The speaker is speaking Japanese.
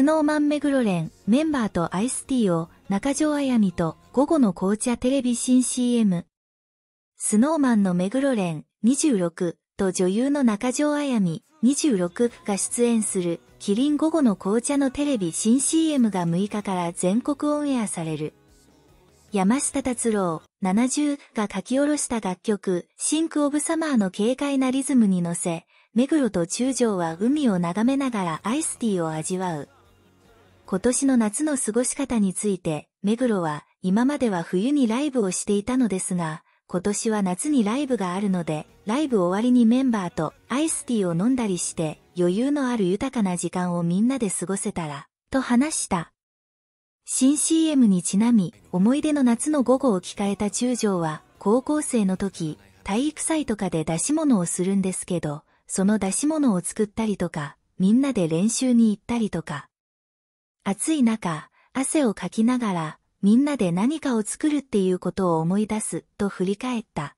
スノーマン目黒連メンバーとアイスティーを中条あやみと午後の紅茶テレビ新 CM。スノーマンの目黒連26と女優の中条あやみ26が出演するキリン午後の紅茶のテレビ新 CM が6日から全国オンエアされる。山下達郎70が書き下ろした楽曲シンクオブサマーの軽快なリズムに乗せ、目黒と中条は海を眺めながらアイスティーを味わう。今年の夏の過ごし方について、目黒は今までは冬にライブをしていたのですが、今年は夏にライブがあるので、ライブ終わりにメンバーとアイスティーを飲んだりして、余裕のある豊かな時間をみんなで過ごせたら、と話した。新 CM にちなみ、思い出の夏の午後を聞かれた中将は、高校生の時、体育祭とかで出し物をするんですけど、その出し物を作ったりとか、みんなで練習に行ったりとか、暑い中、汗をかきながら、みんなで何かを作るっていうことを思い出すと振り返った。